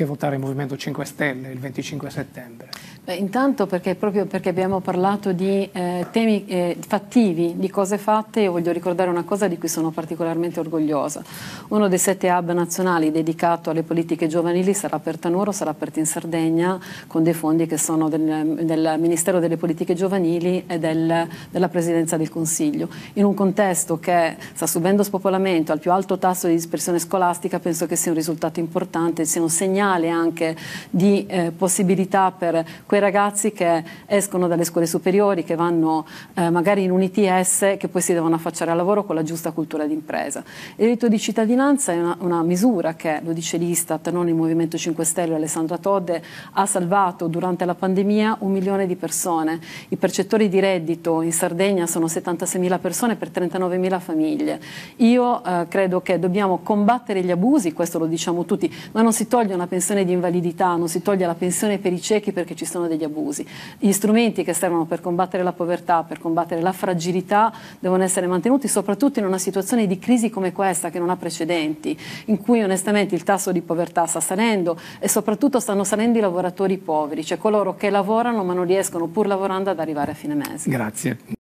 che votare il Movimento 5 Stelle il 25 settembre? Beh, intanto perché proprio perché abbiamo parlato di eh, temi eh, fattivi, di cose fatte, io voglio ricordare una cosa di cui sono particolarmente orgogliosa. Uno dei sette hub nazionali dedicato alle politiche giovanili sarà per Tanuro, sarà aperto in Sardegna con dei fondi che sono del, del Ministero delle Politiche Giovanili e del, della Presidenza del Consiglio. In un contesto che sta subendo spopolamento, al più alto tasso di dispersione scolastica, penso che sia un risultato importante, sia un segnale segnale anche di eh, possibilità per quei ragazzi che escono dalle scuole superiori, che vanno eh, magari in un ITS, che poi si devono affacciare al lavoro con la giusta cultura d'impresa. Il diritto di cittadinanza è una, una misura che, lo dice l'Istat, non il Movimento 5 Stelle, Alessandra Todde, ha salvato durante la pandemia un milione di persone. I percettori di reddito in Sardegna sono 76.000 persone per 39.000 famiglie. Io eh, credo che dobbiamo combattere gli abusi, questo lo diciamo tutti, ma non si toglie una pensione pensione di invalidità, non si toglie la pensione per i ciechi perché ci sono degli abusi. Gli strumenti che servono per combattere la povertà, per combattere la fragilità, devono essere mantenuti soprattutto in una situazione di crisi come questa che non ha precedenti, in cui onestamente il tasso di povertà sta salendo e soprattutto stanno salendo i lavoratori poveri, cioè coloro che lavorano ma non riescono pur lavorando ad arrivare a fine mese. Grazie.